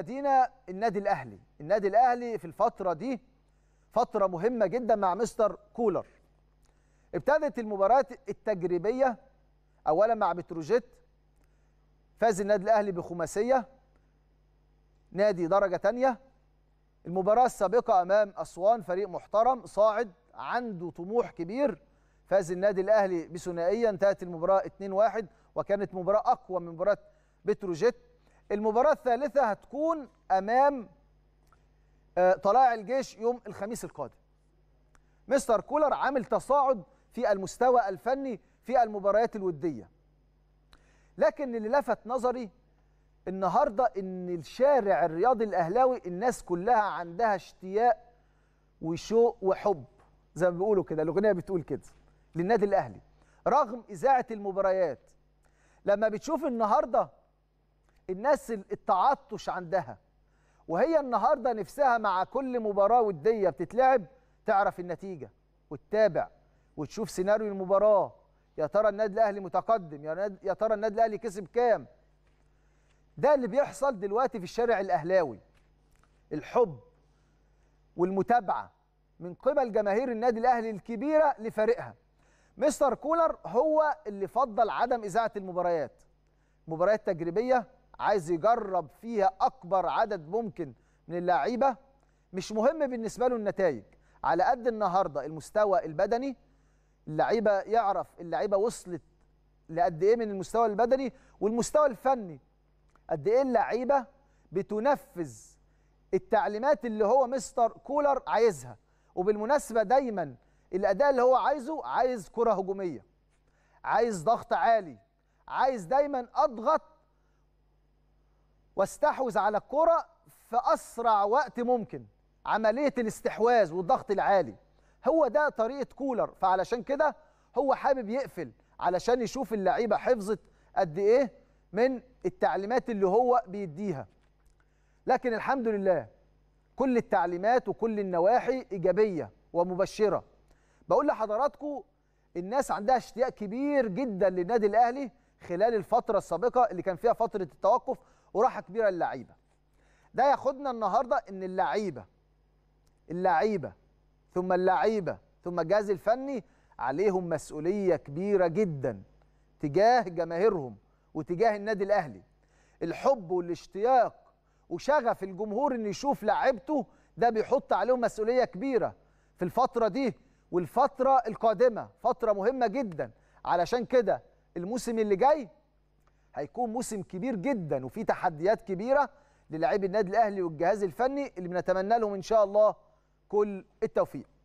ادينا النادي الاهلي النادي الاهلي في الفتره دي فتره مهمه جدا مع مستر كولر ابتدت المباراه التجريبيه اولا مع بتروجيت فاز النادي الاهلي بخماسيه نادي درجه تانية المباراه السابقه امام اسوان فريق محترم صاعد عنده طموح كبير فاز النادي الاهلي بثنائيه انتهت المباراه 2-1 وكانت مباراه اقوى من مباراه بتروجيت المباراة الثالثة هتكون أمام آه، طلائع الجيش يوم الخميس القادم مستر كولر عامل تصاعد في المستوى الفني في المباريات الودية لكن اللي لفت نظري النهاردة ان الشارع الرياضي الاهلاوي الناس كلها عندها اشتياق وشوق وحب زي ما بيقولوا كده الاغنيه بتقول كده للنادي الاهلي رغم اذاعه المباريات لما بتشوف النهارده الناس التعطش عندها وهي النهارده نفسها مع كل مباراه وديه بتتلعب تعرف النتيجه وتتابع وتشوف سيناريو المباراه يا ترى النادي الاهلي متقدم يا ترى النادي الاهلي كسب كام ده اللي بيحصل دلوقتي في الشارع الاهلاوي الحب والمتابعه من قبل جماهير النادي الاهلي الكبيره لفريقها مستر كولر هو اللي فضل عدم اذاعه المباريات مباريات تجريبيه عايز يجرب فيها اكبر عدد ممكن من اللعيبه مش مهم بالنسبه له النتائج على قد النهارده المستوى البدني اللعيبه يعرف اللعيبه وصلت لقد ايه من المستوى البدني والمستوى الفني قد ايه اللعيبه بتنفذ التعليمات اللي هو مستر كولر عايزها وبالمناسبه دايما الاداء اللي هو عايزه عايز كره هجوميه عايز ضغط عالي عايز دايما اضغط واستحوذ على الكرة في أسرع وقت ممكن عملية الاستحواذ والضغط العالي هو ده طريقة كولر فعلشان كده هو حابب يقفل علشان يشوف اللعيبة حفظت قد إيه من التعليمات اللي هو بيديها لكن الحمد لله كل التعليمات وكل النواحي إيجابية ومبشرة بقول لحضراتكم الناس عندها اشتياق كبير جدا للنادي الأهلي خلال الفترة السابقة اللي كان فيها فترة التوقف وراحه كبيره للعيبه ده ياخدنا النهارده ان اللعيبه اللعيبه ثم اللعيبه ثم الجهاز الفني عليهم مسؤوليه كبيره جدا تجاه جماهيرهم وتجاه النادي الاهلي الحب والاشتياق وشغف الجمهور انه يشوف لعيبته ده بيحط عليهم مسؤوليه كبيره في الفتره دي والفتره القادمه فتره مهمه جدا علشان كده الموسم اللي جاي هيكون موسم كبير جدا وفي تحديات كبيره للاعبي النادي الاهلي والجهاز الفني اللي بنتمنى لهم ان شاء الله كل التوفيق